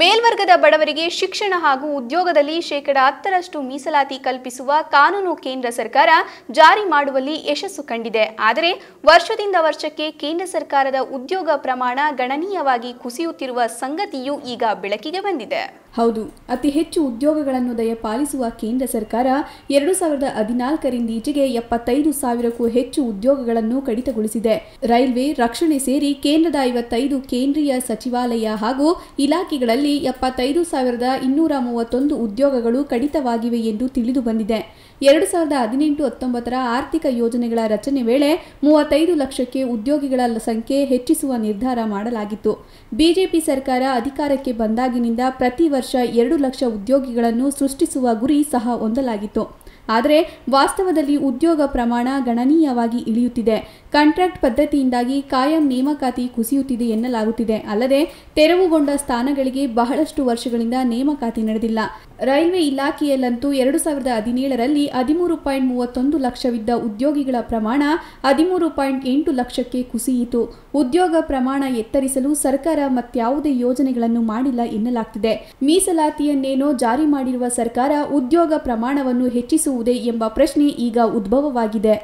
ಮೇಲ್ವರ್ಗದ ಬಡವರಿಗೆ ಶಿಕ್ಷಣ ಹಾಗೂ ಉದ್ಯೋಗದಲ್ಲಿ ಶೇಕಡಾ ಹತ್ತರಷ್ಟು ಮೀಸಲಾತಿ ಕಲ್ಪಿಸುವ ಕಾನೂನು ಕೇಂದ್ರ ಸರ್ಕಾರ ಜಾರಿ ಮಾಡುವಲ್ಲಿ ಯಶಸ್ಸು ಕಂಡಿದೆ ಆದರೆ ವರ್ಷದಿಂದ ವರ್ಷಕ್ಕೆ ಕೇಂದ್ರ ಸರ್ಕಾರದ ಉದ್ಯೋಗ ಪ್ರಮಾಣ ಗಣನೀಯವಾಗಿ ಕುಸಿಯುತ್ತಿರುವ ಸಂಗತಿಯೂ ಈಗ ಬೆಳಕಿಗೆ ಬಂದಿದೆ ಹೌದು ಅತಿ ಹೆಚ್ಚು ಉದ್ಯೋಗಗಳನ್ನು ದಯಪಾಲಿಸುವ ಕೇಂದ್ರ ಸರ್ಕಾರ ಎರಡು ಸಾವಿರದ ಹದಿನಾಲ್ಕರಿಂದೀಚೆಗೆ ಎಪ್ಪತ್ತೈದು ಸಾವಿರಕ್ಕೂ ಹೆಚ್ಚು ಉದ್ಯೋಗಗಳನ್ನು ಕಡಿತಗೊಳಿಸಿದೆ ರೈಲ್ವೆ ರಕ್ಷಣೆ ಸೇರಿ ಕೇಂದ್ರದ ಐವತ್ತೈದು ಕೇಂದ್ರೀಯ ಸಚಿವಾಲಯ ಹಾಗೂ ಇಲಾಖೆಗಳಲ್ಲಿ ಎಪ್ಪತ್ತೈದು ಸಾವಿರದ ಇನ್ನೂರ ಮೂವತ್ತೊಂದು ಉದ್ಯೋಗಗಳು ಕಡಿತವಾಗಿವೆ ಎಂದು ತಿಳಿದು ಬಂದಿದೆ ಎರಡು ಸಾವಿರದ ಹದಿನೆಂಟು ಹತ್ತೊಂಬತ್ತರ ಆರ್ಥಿಕ ಯೋಜನೆಗಳ ರಚನೆ ವೇಳೆ ಮೂವತ್ತೈದು ಲಕ್ಷಕ್ಕೆ ಉದ್ಯೋಗಿಗಳ ಸಂಖ್ಯೆ ಹೆಚ್ಚಿಸುವ ನಿರ್ಧಾರ ಮಾಡಲಾಗಿತ್ತು ಬಿಜೆಪಿ ಸರ್ಕಾರ ಅಧಿಕಾರಕ್ಕೆ ಬಂದಾಗಿನಿಂದ ಪ್ರತಿ ವರ್ಷ ಎರಡು ಲಕ್ಷ ಉದ್ಯೋಗಿಗಳನ್ನು ಸೃಷ್ಟಿಸುವ ಗುರಿ ಸಹ ಹೊಂದಲಾಗಿತ್ತು ಆದರೆ ವಾಸ್ತವದಲ್ಲಿ ಉದ್ಯೋಗ ಪ್ರಮಾಣ ಗಣನೀಯವಾಗಿ ಇಳಿಯುತ್ತಿದೆ ಕಾಂಟ್ರಾಕ್ಟ್ ಪದ್ಧತಿಯಿಂದಾಗಿ ಕಾಯಂ ನೇಮಕಾತಿ ಕುಸಿಯುತ್ತಿದೆ ಎನ್ನಲಾಗುತ್ತಿದೆ ಅಲ್ಲದೆ ತೆರವುಗೊಂಡ ಸ್ಥಾನಗಳಿಗೆ ಬಹಳಷ್ಟು ವರ್ಷಗಳಿಂದ ನೇಮಕಾತಿ ನಡೆದಿಲ್ಲ ರೈಲ್ವೆ ಇಲಾಖೆಯಲ್ಲಂತೂ ಎರಡು ಸಾವಿರದ ಹದಿನೇಳರಲ್ಲಿ ಹದಿಮೂರು ಪಾಯಿಂಟ್ ಮೂವತ್ತೊಂದು ಲಕ್ಷವಿದ್ದ ಉದ್ಯೋಗಿಗಳ ಪ್ರಮಾಣ ಹದಿಮೂರು ಪಾಯಿಂಟ್ ಎಂಟು ಲಕ್ಷಕ್ಕೆ ಕುಸಿಯಿತು ಉದ್ಯೋಗ ಪ್ರಮಾಣ ಎತ್ತರಿಸಲು ಸರ್ಕಾರ ಮತ್ಯಾವುದೇ ಯೋಜನೆಗಳನ್ನು ಮಾಡಿಲ್ಲ ಎನ್ನಲಾಗ್ತಿದೆ ಮೀಸಲಾತಿಯನ್ನೇನೋ ಜಾರಿ ಮಾಡಿರುವ ಸರ್ಕಾರ ಉದ್ಯೋಗ ಪ್ರಮಾಣವನ್ನು ಹೆಚ್ಚಿಸುವುದೇ ಎಂಬ ಪ್ರಶ್ನೆ ಈಗ ಉದ್ಭವವಾಗಿದೆ